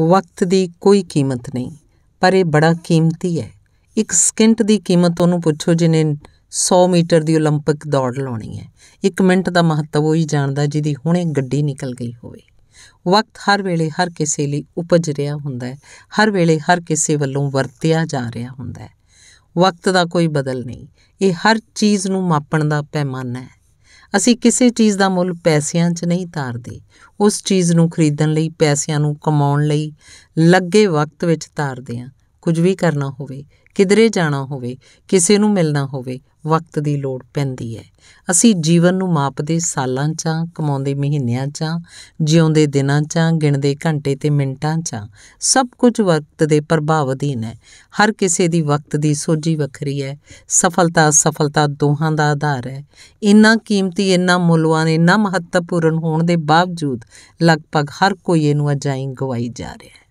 ਵਕਤ ਦੀ ਕੋਈ ਕੀਮਤ ਨਹੀਂ ਪਰ ਇਹ ਬੜਾ ਕੀਮਤੀ ਹੈ ਇੱਕ ਸਕਿੰਟ ਦੀ ਕੀਮਤ ਉਹਨੂੰ ਪੁੱਛੋ ਜਿਨੇ 100 ਮੀਟਰ ਦੀ 올림픽 ਦੌੜ ਲਾਉਣੀ ਹੈ ਇੱਕ ਮਿੰਟ ਦਾ ਮਹੱਤਵ ਉਹ ਹੀ ਜਾਣਦਾ ਜਿਹਦੀ ਹੁਣੇ ਗੱਡੀ ਨਿਕਲ ਗਈ ਹੋਵੇ ਵਕਤ ਹਰ ਵੇਲੇ ਹਰ ਕਿਸੇ ਲਈ ਉਪਜ ਰਿਹਾ ਹੁੰਦਾ ਹੈ ਹਰ ਵੇਲੇ ਹਰ ਕਿਸੇ ਵੱਲੋਂ ਵਰਤਿਆ ਜਾ ਰਿਹਾ ਹੁੰਦਾ ਹੈ ਵਕਤ ਦਾ ਕੋਈ ਬਦਲ ਨਹੀਂ ਇਹ ਹਰ ਚੀਜ਼ ਨੂੰ ਮਾਪਣ ਦਾ ਪੈਮਾਨਾ ਹੈ ਅਸੀਂ ਕਿਸੇ ਚੀਜ਼ ਦਾ ਮੁੱਲ ਪੈਸਿਆਂ 'ਚ ਨਹੀਂ ਤਾਰਦੇ ਉਸ ਚੀਜ਼ ਨੂੰ ਖਰੀਦਣ ਲਈ ਪੈਸਿਆਂ ਨੂੰ ਕਮਾਉਣ ਲਈ ਲੱਗੇ ਵਕਤ ਵਿੱਚ ਤਾਰਦੇ ਹਾਂ ਕੁਝ ਵੀ ਕਰਨਾ ਹੋਵੇ ਕਿਧਰੇ ਜਾਣਾ ਹੋਵੇ ਕਿਸੇ ਨੂੰ ਮਿਲਣਾ ਹੋਵੇ ਵਕਤ ਦੀ ਲੋੜ ਪੈਂਦੀ ਹੈ ਅਸੀਂ ਜੀਵਨ ਨੂੰ ਮਾਪਦੇ ਸਾਲਾਂ 'ਚ ਕਮਾਉਂਦੇ ਮਹੀਨਿਆਂ 'ਚ ਜਿਉਂਦੇ ਦਿਨਾਂ 'ਚ ਗਿਣਦੇ ਘੰਟੇ ਤੇ ਮਿੰਟਾਂ 'ਚ ਸਭ ਕੁਝ ਵਕਤ ਦੇ ਪ੍ਰਭਾਵ ਅਧੀਨ ਹੈ ਹਰ ਕਿਸੇ ਦੀ ਵਕਤ ਦੀ ਸੋਝੀ ਵੱਖਰੀ ਹੈ ਸਫਲਤਾ ਅਸਫਲਤਾ ਦੋਹਾਂ ਦਾ ਆਧਾਰ ਹੈ ਇੰਨਾ ਕੀਮਤੀ ਇੰਨਾ ਮੁੱਲਵਾਨ ਇੰਨਾ ਮਹੱਤਵਪੂਰਨ ਹੋਣ ਦੇ ਬਾਵਜੂਦ ਲਗਭਗ ਹਰ ਕੋਈ ਇਹਨੂੰ ਅਜਾਈਂ ਗਵਾਈ ਜਾ ਰਿਹਾ ਹੈ